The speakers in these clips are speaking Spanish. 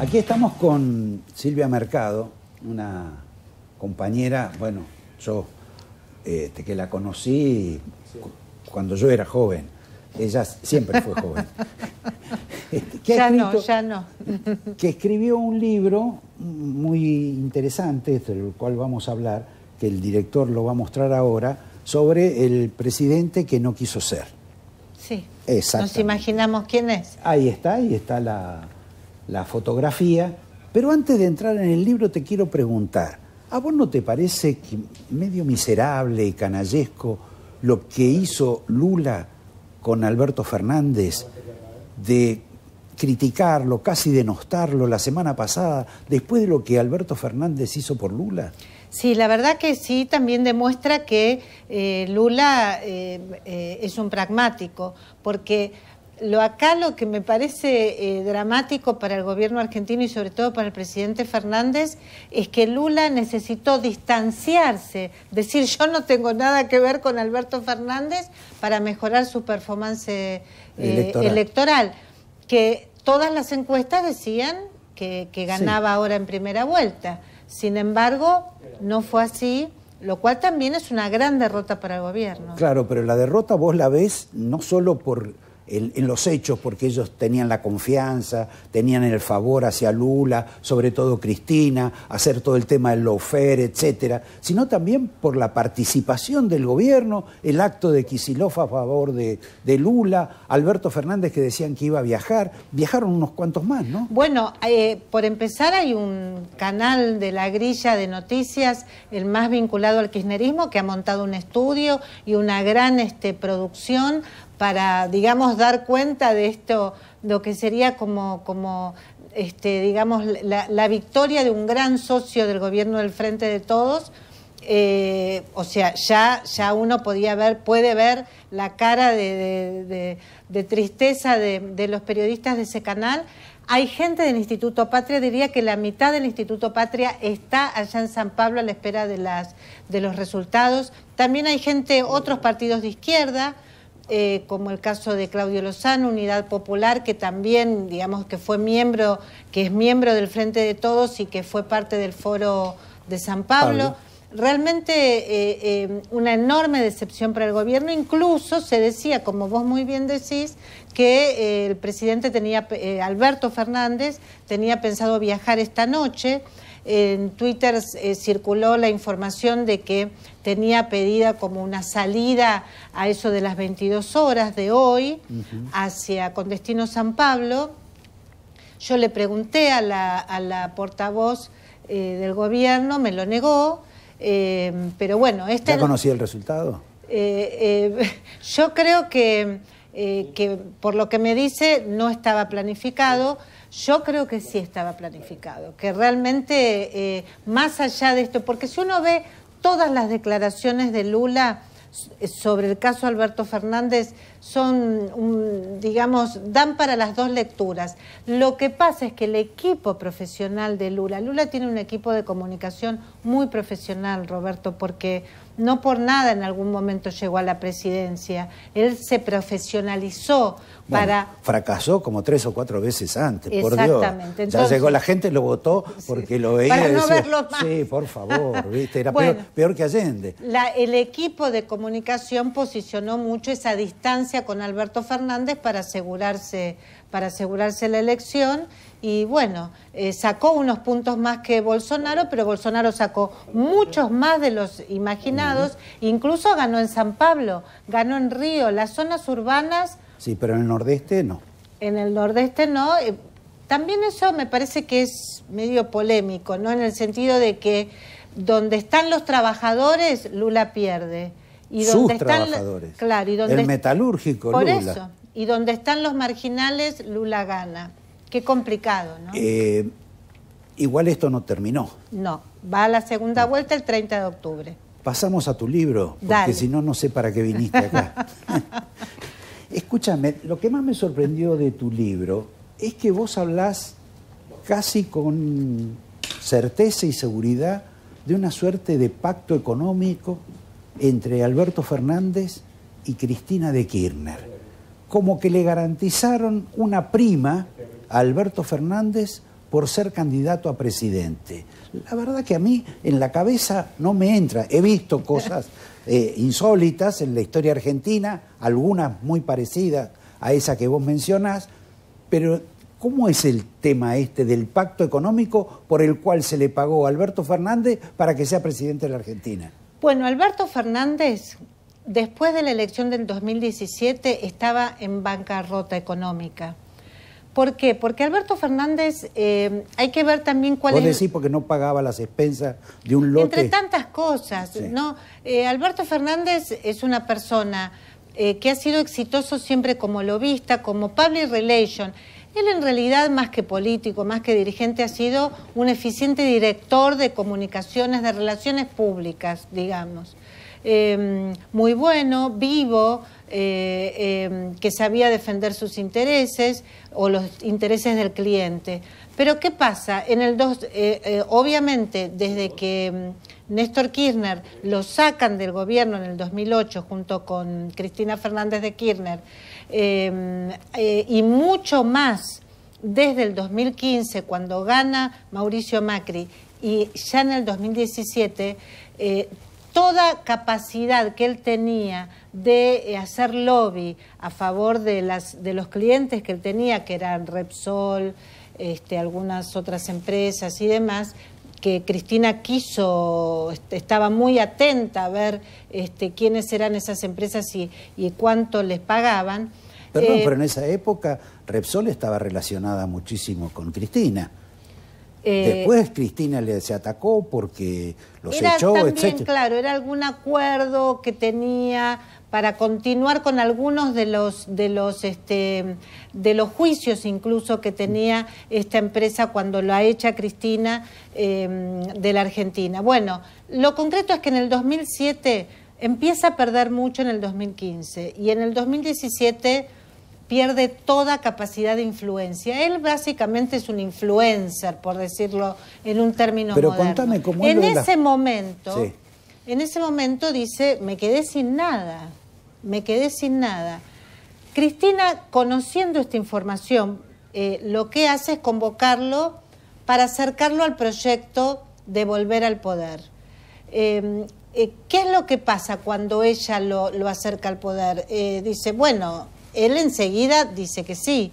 Aquí estamos con Silvia Mercado, una compañera, bueno, yo este, que la conocí cuando yo era joven. Ella siempre fue joven. Este, ya no, ya no. que escribió un libro muy interesante, del cual vamos a hablar, que el director lo va a mostrar ahora, sobre el presidente que no quiso ser. Sí. Exacto. Nos imaginamos quién es. Ahí está, ahí está la, la fotografía, pero antes de entrar en el libro te quiero preguntar, ¿a vos no te parece que medio miserable y canallesco lo que hizo Lula con Alberto Fernández de criticarlo, casi denostarlo la semana pasada, después de lo que Alberto Fernández hizo por Lula? Sí, la verdad que sí, también demuestra que eh, Lula eh, eh, es un pragmático, porque lo acá lo que me parece eh, dramático para el gobierno argentino y sobre todo para el presidente Fernández es que Lula necesitó distanciarse, decir yo no tengo nada que ver con Alberto Fernández para mejorar su performance eh, electoral. que todas las encuestas decían que, ganaba ahora en primera vuelta. Sin embargo, no fue así lo cual también es una gran derrota para el gobierno. Claro, pero la derrota vos la ves no solo por en, los hechos, porque ellos tenían la confianza, tenían el favor hacia Lula, sobre todo Cristina, hacer todo el tema del lawfare, etcétera, sino también por la participación del gobierno, el acto de Kisilov a favor de, de Lula, Alberto Fernández que decían que iba a viajar, viajaron unos cuantos más, ¿no? Bueno, eh, por empezar hay un canal de la grilla de noticias, el más vinculado al kirchnerismo, que ha montado un estudio y una gran este, producción para, digamos, dar cuenta de esto, lo que sería como, este, digamos, la, victoria de un gran socio del gobierno del Frente de Todos. Eh, o sea, ya, ya uno podía ver, puede ver la cara de, de tristeza de, los periodistas de ese canal. Hay gente del Instituto Patria, diría que la mitad del Instituto Patria está allá en San Pablo a la espera de, las, de los resultados. También hay gente, otros partidos de izquierda, eh, como el caso de Claudio Lozano, Unidad Popular, que también, digamos, que fue miembro, que es miembro del Frente de Todos y que fue parte del foro de San Pablo. Realmente eh, eh, una enorme decepción para el gobierno, incluso se decía, como vos muy bien decís, que el presidente tenía, Alberto Fernández, tenía pensado viajar esta noche en Twitter eh, circuló la información de que tenía pedida como una salida a eso de las 22 horas de hoy hacia con destino San Pablo. Yo le pregunté a la, portavoz eh, del gobierno, me lo negó, eh, pero bueno... Este ¿Ya conocía el resultado? yo creo que eh, que por lo que me dice no estaba planificado. Yo creo que sí estaba planificado, que realmente eh, más allá de esto, porque si uno ve todas las declaraciones de Lula sobre el caso Alberto Fernández, son, digamos, dan para las dos lecturas. Lo que pasa es que el equipo profesional de Lula, Lula tiene un equipo de comunicación muy profesional, Roberto, porque no por nada en algún momento llegó a la presidencia. Él se profesionalizó para... Fracasó como tres o cuatro veces antes, por Dios. Entonces, ya llegó la gente, lo votó porque lo veía. Para no verlo Sí, por favor, ¿viste? era peor, que Allende. el equipo de comunicación posicionó mucho esa distancia con Alberto Fernández para asegurarse, para asegurarse la elección y bueno, eh, sacó unos puntos más que Bolsonaro, pero Bolsonaro sacó muchos más de los imaginados, incluso ganó en San Pablo, ganó en Río, las zonas urbanas... Sí, pero en el nordeste no. En el nordeste no. Eh, también eso me parece que es medio polémico, ¿no? En el sentido de que donde están los trabajadores, Lula pierde. Sus trabajadores. el metalúrgico, Lula. Y donde están los marginales, Lula gana. Qué complicado, ¿no? Eh, igual esto no terminó. No, va a la segunda vuelta el 30 de octubre. Pasamos a tu libro, porque si no, no sé para qué viniste acá. Escúchame, lo que más me sorprendió de tu libro es que vos hablás casi con certeza y seguridad de una suerte de pacto económico entre Alberto Fernández y Cristina de Kirchner. Como que le garantizaron una prima a Alberto Fernández por ser candidato a presidente. La verdad que a mí en la cabeza no me entra. He visto cosas eh, insólitas en la historia argentina, algunas muy parecidas a esa que vos mencionás, pero ¿cómo es el tema este del pacto económico por el cual se le pagó a Alberto Fernández para que sea presidente de la Argentina? Bueno, Alberto Fernández, después de la elección del 2017, estaba en bancarrota económica. ¿Por qué? Porque Alberto Fernández, eh, hay que ver también cuál Vos es... decir porque no pagaba las expensas de un lote... Entre tantas cosas, ¿no? Eh, Alberto Fernández es una persona eh, que ha sido exitoso siempre como lobista, como public relation. Él en realidad, más que político, más que dirigente, ha sido un eficiente director de comunicaciones, de relaciones públicas, digamos. Em, muy bueno, vivo, eh, em, que sabía defender sus intereses o los intereses del cliente. Pero ¿qué pasa? En el dos, eh, eh, obviamente, desde que em, Néstor Kirchner lo sacan del gobierno en el 2008 junto con Cristina Fernández de Kirchner y mucho más desde el 2015 cuando gana Mauricio Macri y ya en el 2017 toda capacidad que él tenía de eh, hacer lobby a favor de, las, de los clientes que él tenía, que eran Repsol, este, algunas otras empresas y demás, que Cristina quiso, estaba muy atenta a ver este, quiénes eran esas empresas y, cuánto les pagaban. Perdón, eh, pero en esa época Repsol estaba relacionada muchísimo con Cristina. Eh, Después Cristina le, se atacó porque los era también, Claro, era algún acuerdo que tenía para continuar con algunos de los de los este, de los juicios incluso que tenía esta empresa cuando lo ha hecho Cristina em, de la Argentina. Bueno, lo concreto es que en el 2007 empieza a perder mucho en el 2015 y en el 2017 pierde toda capacidad de influencia. Él básicamente es un influencer, por decirlo en un término Pero Contame cómo en ese momento, en ese momento dice, me quedé sin nada, me quedé sin nada. Cristina, conociendo esta información, eh, lo que hace es convocarlo para acercarlo al proyecto de volver al poder. Em, eh, ¿Qué es lo que pasa cuando ella lo acerca al poder? Eh, dice, bueno, él enseguida dice que sí.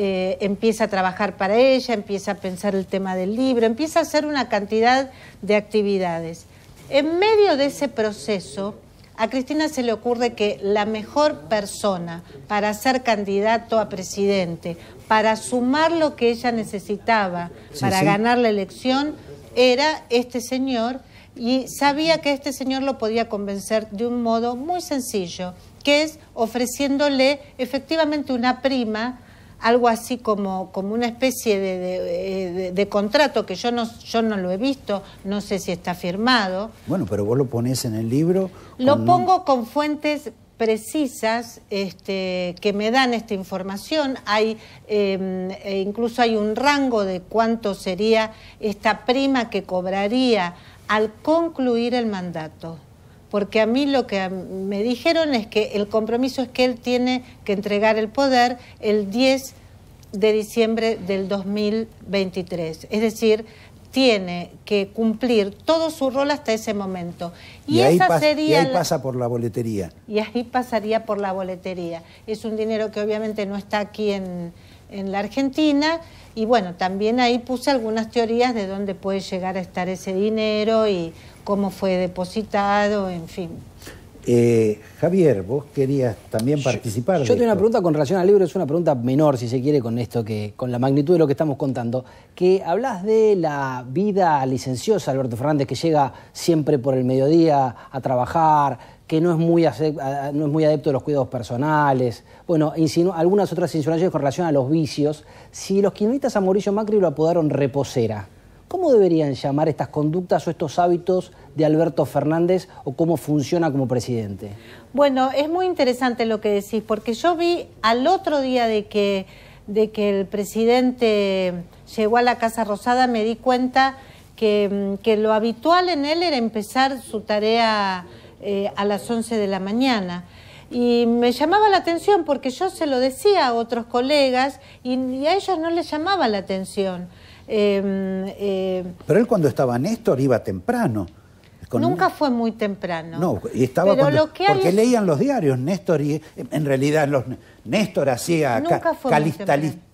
Eh, empieza a trabajar para ella, empieza a pensar el tema del libro, empieza a hacer una cantidad de actividades. En medio de ese proceso, a Cristina se le ocurre que la mejor persona para ser candidato a presidente, para sumar lo que ella necesitaba para ganar la elección, era este señor y sabía que este señor lo podía convencer de un modo muy sencillo que es ofreciéndole efectivamente una prima, algo así como, como una especie de, de, contrato que yo no, yo no lo he visto, no sé si está firmado. Bueno, pero vos lo pones en el libro. Lo pongo con fuentes precisas este, que me dan esta información. Hay, em, e incluso hay un rango de cuánto sería esta prima que cobraría al concluir el mandato porque a mí lo que me dijeron es que el compromiso es que él tiene que entregar el poder el 10 de diciembre del 2023. Es decir, tiene que cumplir todo su rol hasta ese momento. Y, ahí esa pasa por la boletería. Y ahí pasaría por la boletería. Es un dinero que obviamente no está aquí en, en la Argentina, y bueno, también ahí puse algunas teorías de dónde puede llegar a estar ese dinero y cómo fue depositado, en fin. Eh, Javier, vos querías también participar. Yo, yo tengo una pregunta con relación al libro, es una pregunta menor, si se quiere, con esto que, con la magnitud de lo que estamos contando. Que hablas de la vida licenciosa, Alberto Fernández, que llega siempre por el mediodía a trabajar, que no es muy, no es muy adepto de los cuidados personales, bueno, algunas otras insinuaciones con relación a los vicios, si los kirchneristas a Mauricio Macri lo apodaron reposera, ¿cómo deberían llamar estas conductas o estos hábitos de Alberto Fernández o cómo funciona como presidente? Bueno, es muy interesante lo que decís, porque yo vi al otro día de que, de que el presidente llegó a la Casa Rosada, me di cuenta que mm, lo habitual en él era empezar su tarea eh, a las 11 de la mañana. Y me llamaba la atención porque yo se lo decía a otros colegas y, a ellos no les llamaba la atención. Em, eh, Pero él cuando estaba Néstor iba temprano. Nunca fue muy temprano. No, y estaba porque leían los diarios, Néstor y en realidad los Néstor hacía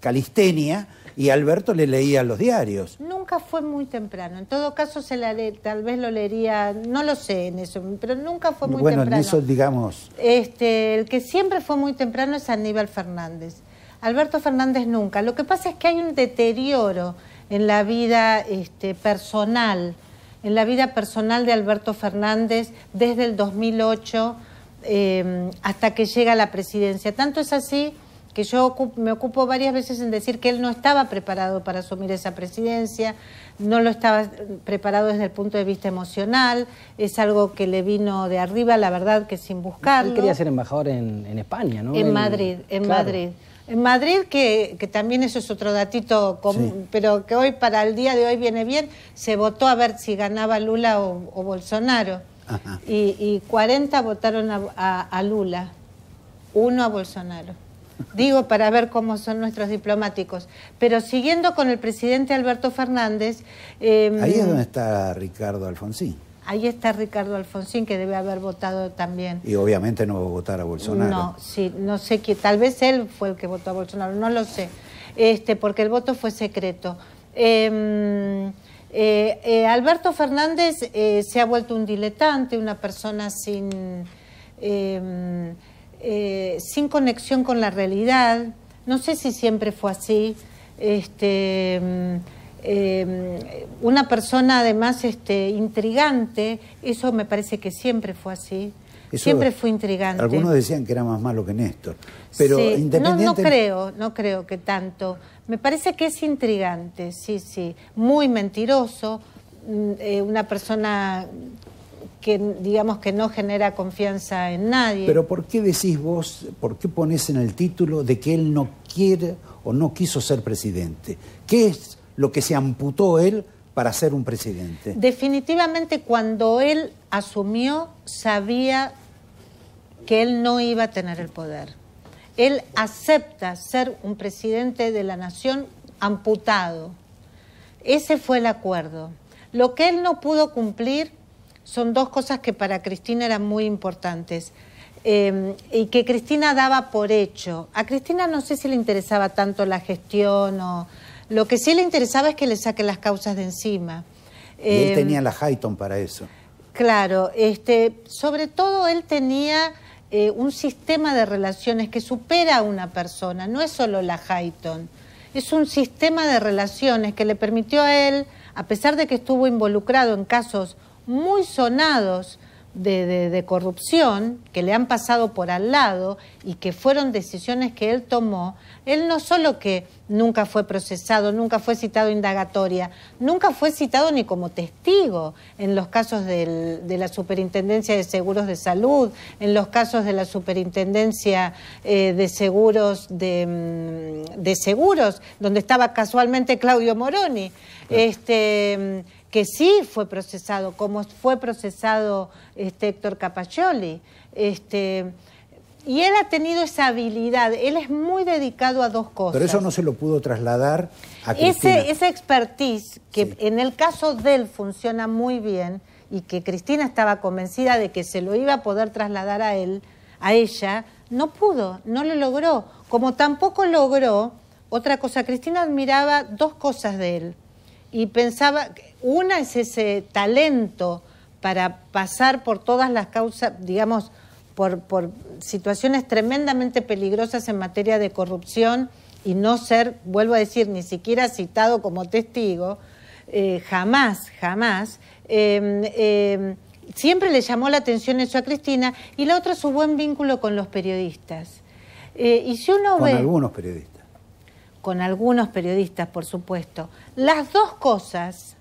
calistenia y Alberto le leía los diarios. Nunca fue muy temprano. En todo caso, se la tal vez lo leería, no lo sé en eso, pero nunca fue muy temprano. Bueno, eso digamos. Este, el que siempre fue muy temprano es Aníbal Fernández. Alberto Fernández nunca. Lo que pasa es que hay un deterioro en la vida este, personal, en la vida personal de Alberto Fernández desde el 2008 eh, hasta que llega a la presidencia. Tanto es así que yo me ocupo varias veces en decir que él no estaba preparado para asumir esa presidencia, no lo estaba eh, preparado desde el punto de vista emocional, es algo que le vino de arriba, la verdad que sin buscarlo. Él quería ser embajador en, España, ¿no? En Madrid, en Madrid. En Madrid, que, también eso es otro datito común, pero que hoy para el día de hoy viene bien, se votó a ver si ganaba Lula o, Bolsonaro. Y, 40 votaron a Lula, uno a Bolsonaro digo, para ver cómo son nuestros diplomáticos. Pero siguiendo con el presidente Alberto Fernández... Em, ahí es donde está Ricardo Alfonsín. Ahí está Ricardo Alfonsín, que debe haber votado también. Y obviamente no va a votar a Bolsonaro. No, sí, no sé quién, tal vez él fue el que votó a Bolsonaro, no lo sé, este, porque el voto fue secreto. Em, eh, eh, Alberto Fernández eh, se ha vuelto un diletante, una persona sin em, eh, sin conexión con la realidad. No sé si siempre fue así. Este, mm, eh, una persona además este, intrigante, eso me parece que siempre fue así. siempre fue intrigante. Algunos decían que era más malo que Néstor, pero no creo, no creo que tanto. Me parece que es intrigante, sí, sí. Muy mentiroso, mm, eh, una persona que digamos que no genera confianza en nadie. Pero ¿por qué decís vos, por qué pones en el título de que él no quiere o no quiso ser presidente? ¿Qué es lo que se amputó él para ser un presidente? Definitivamente cuando él asumió sabía que él no iba a tener el poder. Él acepta ser un presidente de la nación amputado. Ese fue el acuerdo. Lo que él no pudo cumplir son dos cosas que para Cristina eran muy importantes. Eh, y que Cristina daba por hecho. A Cristina no sé si le interesaba tanto la gestión o... Lo que sí le interesaba es que le saque las causas de encima. Y él eh, tenía la Hayton para eso. Claro, este, sobre todo él tenía eh, un sistema de relaciones que supera a una persona, no es solo la Hayton, es un sistema de relaciones que le permitió a él, a pesar de que estuvo involucrado en casos muy sonados de, corrupción que le han pasado por al lado y que fueron decisiones que él tomó, él no solo que nunca fue procesado, nunca fue citado indagatoria, nunca fue citado ni como testigo en los casos de la Superintendencia de Seguros de Salud, en los casos de la Superintendencia eh, de Seguros mm, de, Seguros, donde estaba casualmente Claudio Moroni. Este, mm, que sí fue procesado, como fue procesado este, Héctor Capaccioli. Este, y él ha tenido esa habilidad, él es muy dedicado a dos cosas. Pero eso no se lo pudo trasladar a Cristina. Ese, esa expertise, que en el caso de él funciona muy bien, y que Cristina estaba convencida de que se lo iba a poder trasladar a él, a ella, no pudo, no lo logró. Como tampoco logró otra cosa, Cristina admiraba dos cosas de él y pensaba, una es ese talento para pasar por todas las causas, digamos, por, situaciones tremendamente peligrosas en materia de corrupción y no ser, vuelvo a decir, ni siquiera citado como testigo, eh, jamás, jamás. Em, em, siempre le llamó la atención eso a Cristina y la otra su buen vínculo con los periodistas. Eh, y si uno con algunos periodistas. Con algunos periodistas, por supuesto. Las dos cosas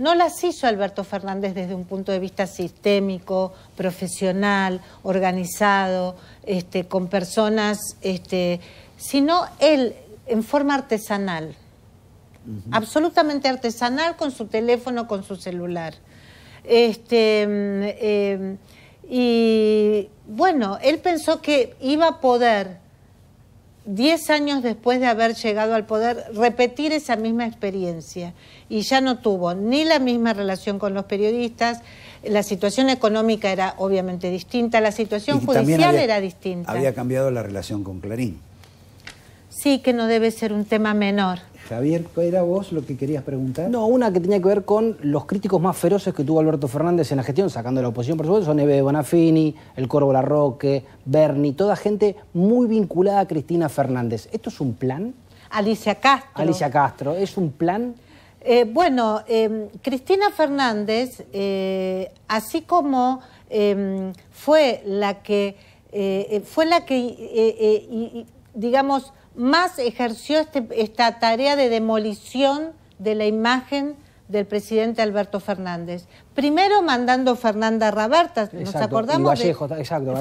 no las hizo Alberto Fernández desde un punto de vista sistémico, profesional, organizado, este, con personas, este, sino él en forma artesanal, absolutamente artesanal con su teléfono, con su celular. Este, mm, eh, y bueno, él pensó que iba a poder Diez años después de haber llegado al poder, repetir esa misma experiencia. Y ya no tuvo ni la misma relación con los periodistas, la situación económica era obviamente distinta, la situación judicial era distinta. Había cambiado la relación con Clarín sí que no debe ser un tema menor. Javier, ¿era vos lo que querías preguntar? No, una que tenía que ver con los críticos más feroces que tuvo Alberto Fernández en la gestión, sacando de la oposición, por supuesto, son Eve Bonafini, el Corvo Roque, Berni, toda gente muy vinculada a Cristina Fernández. ¿Esto es un plan? Alicia Castro. Alicia Castro, ¿es un plan? Eh, bueno, em, Cristina Fernández, eh, así como em, fue la que eh, fue la que digamos más ejerció este, esta tarea de demolición de la imagen del presidente Alberto Fernández. Primero mandando Fernanda Rabertas, nos acordamos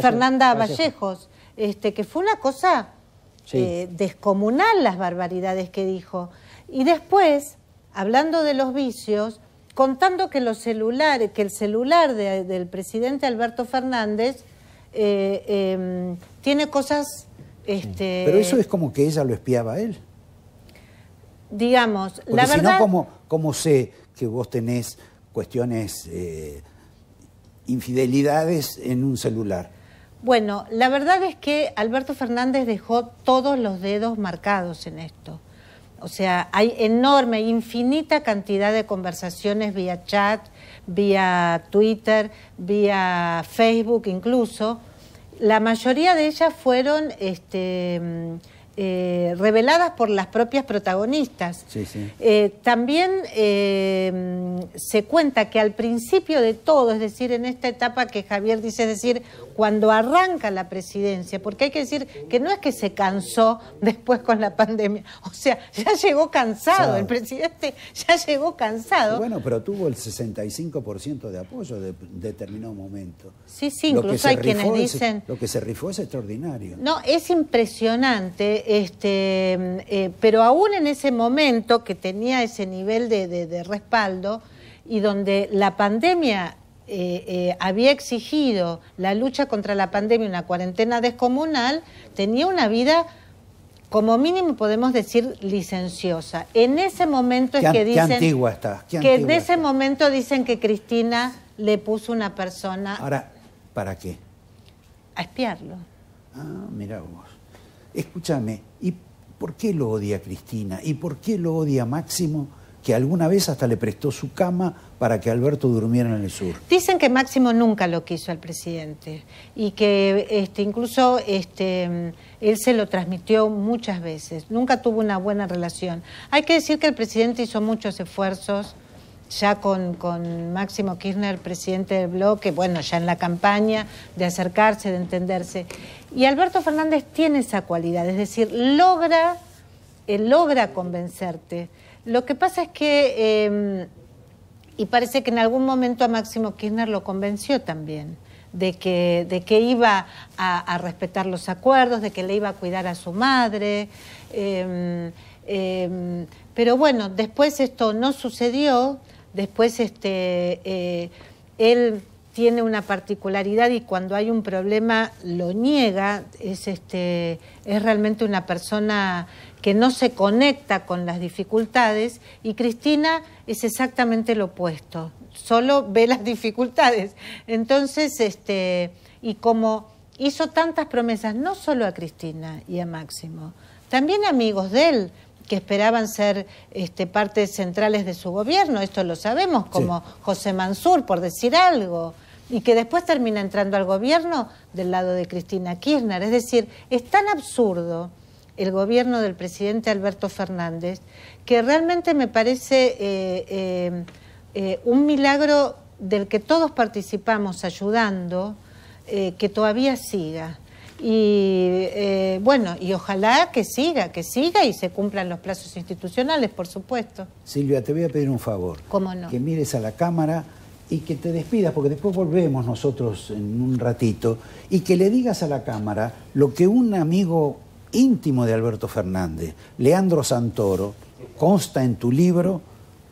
Fernanda Vallejos, este, que fue una cosa eh, descomunal las barbaridades que dijo. Y después, hablando de los vicios, contando que, que el celular del presidente Alberto Fernández eh, em, tiene cosas este, Pero eso es como que ella lo espiaba a él. Digamos, la verdad... Si no, ¿cómo, sé que vos tenés cuestiones, eh, infidelidades en un celular? Bueno, la verdad es que Alberto Fernández dejó todos los dedos marcados en esto. O sea, hay enorme, infinita cantidad de conversaciones vía chat, vía Twitter, vía Facebook incluso, la mayoría de ellas fueron este, eh, reveladas por las propias protagonistas. Eh, también eh, se cuenta que al principio de todo, es decir, en esta etapa que Javier dice, es decir, cuando arranca la presidencia, porque hay que decir que no es que se cansó después con la pandemia, o sea, ya llegó cansado, el presidente ya llegó cansado. Bueno, pero tuvo el 65% de apoyo de, determinado momento. Sí, sí, incluso hay quienes dicen... lo que se rifó es extraordinario. No, es impresionante este, eh, pero aún en ese momento que tenía ese nivel de, respaldo y donde la pandemia eh, eh, había exigido la lucha contra la pandemia, una cuarentena descomunal, tenía una vida, como mínimo podemos decir, licenciosa. En ese momento es que dicen... antigua está. que en ese momento dicen que Cristina le puso una persona... Ahora, ¿para qué? A espiarlo. Ah, mira vos escúchame, ¿y por qué lo odia Cristina? ¿Y por qué lo odia Máximo? que alguna vez hasta le prestó su cama para que Alberto durmiera en el sur. Dicen que Máximo nunca lo quiso al presidente y que este, incluso este, él se lo transmitió muchas veces, nunca tuvo una buena relación. Hay que decir que el presidente hizo muchos esfuerzos ya con, con Máximo Kirchner, presidente del bloque, bueno, ya en la campaña, de acercarse, de entenderse. Y Alberto Fernández tiene esa cualidad, es decir, logra, eh, logra convencerte. Lo que pasa es que, em, y parece que en algún momento a Máximo Kirchner lo convenció también, de que, de que iba a, respetar los acuerdos, de que le iba a cuidar a su madre. Em, em, pero bueno, después esto no sucedió, después este, eh, él tiene una particularidad y cuando hay un problema lo niega, es, este, es realmente una persona que no se conecta con las dificultades y Cristina es exactamente lo opuesto, solo ve las dificultades. Entonces, este, y como hizo tantas promesas, no solo a Cristina y a Máximo, también amigos de él, que esperaban ser este, partes centrales de su gobierno, esto lo sabemos, como José Mansur, por decir algo, y que después termina entrando al gobierno del lado de Cristina Kirchner. Es decir, es tan absurdo el gobierno del presidente Alberto Fernández que realmente me parece eh, eh, eh, un milagro del que todos participamos ayudando, que todavía siga. Y eh, bueno, y ojalá que siga, que siga y se cumplan los plazos institucionales, por supuesto. Silvia, te voy a pedir un favor. ¿Cómo no? Que mires a la cámara y que te despidas, porque después volvemos nosotros en un ratito, y que le digas a la cámara lo que un amigo íntimo de Alberto Fernández, Leandro Santoro, consta en tu libro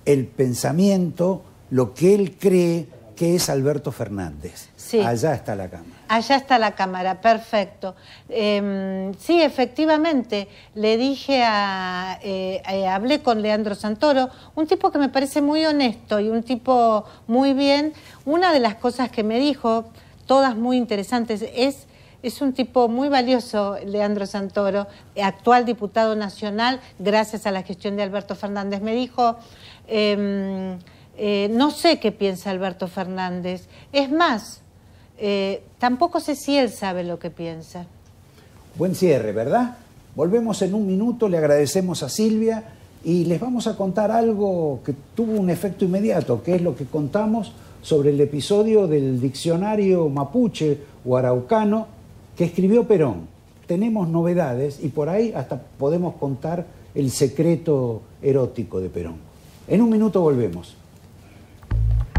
el pensamiento, lo que él cree, que es Alberto Fernández. Sí. Allá está la cámara. Allá está la cámara, perfecto. Em, sí, efectivamente, le dije a. Eh, eh, hablé con Leandro Santoro, un tipo que me parece muy honesto y un tipo muy bien. Una de las cosas que me dijo, todas muy interesantes, es. Es un tipo muy valioso, Leandro Santoro, actual diputado nacional, gracias a la gestión de Alberto Fernández. Me dijo, em, eh, no sé qué piensa Alberto Fernández. Es más, eh, tampoco sé si él sabe lo que piensa. Buen cierre, ¿verdad? Volvemos en un minuto, le agradecemos a Silvia y les vamos a contar algo que tuvo un efecto inmediato, que es lo que contamos sobre el episodio del diccionario mapuche o araucano que escribió Perón. Tenemos novedades y por ahí hasta podemos contar el secreto erótico de Perón. En un minuto volvemos.